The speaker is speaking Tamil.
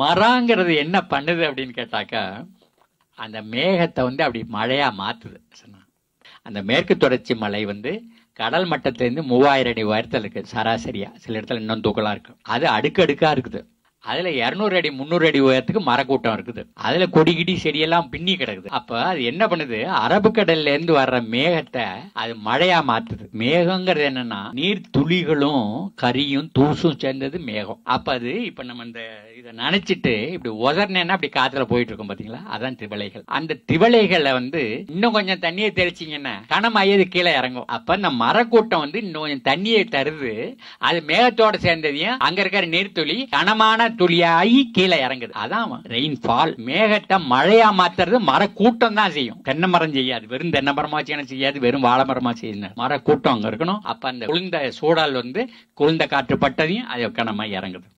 மரங்கிறது என்ன பண்ணுது அப்படின்னு கேட்டாக்கா அந்த மேகத்தை வந்து அப்படி மழையா மாத்துது அந்த மேற்கு தொடர்ச்சி மலை வந்து கடல் மட்டத்திலேருந்து மூவாயிரம் அடி உயரத்தில் இருக்குது சராசரியாக சில இடத்துல இன்னும் தூக்கலாக இருக்கும் அது அடுக்கடுக்காக இருக்குது அதுல இருநூறு அடி முன்னூறு அடி உயரத்துக்கு மரக்கூட்டம் இருக்குது அதுல கொடி கிடி செடியெல்லாம் பின்னி கிடக்குது அப்ப அது என்ன பண்ணுது அரபு கடல்ல இருந்து வர்ற மேகத்தை அது மழையா மாத்துது மேகங்கிறது என்னன்னா நீர் துளிகளும் கரியும் தூசும் சேர்ந்தது மேகம் அப்ப அது இப்ப நம்ம இந்த இதை நினைச்சிட்டு இப்படி உதர்னேன்னா அப்படி காத்துல போயிட்டு இருக்கும் பாத்தீங்களா அதான் திவளைகள் அந்த திவளைகளை வந்து இன்னும் கொஞ்சம் தண்ணியை தெளிச்சிங்கன்னா ஐயது கீழே இறங்கும் அப்ப இந்த மரக்கூட்டம் வந்து இன்னும் கொஞ்சம் தண்ணியை தருது அது மேகத்தோட சேர்ந்ததையும் அங்க இருக்கிற நீர்த்துளி கனமான துளியாகி கீழே இறங்குது அதான் ரெயின் ரெயின்ஃபால் மேகத்தை மழையா மாத்துறது மர கூட்டம் தான் செய்யும் தென்னை மரம் செய்யாது வெறும் தென்னை மரமா செய்யணும் செய்யாது வெறும் வாழை மரமா செய்யணும் மர கூட்டம் அங்க இருக்கணும் அப்ப அந்த குளிர்ந்த சூழல் வந்து குளிர்ந்த காற்று பட்டதையும் அதுக்கான இறங்குது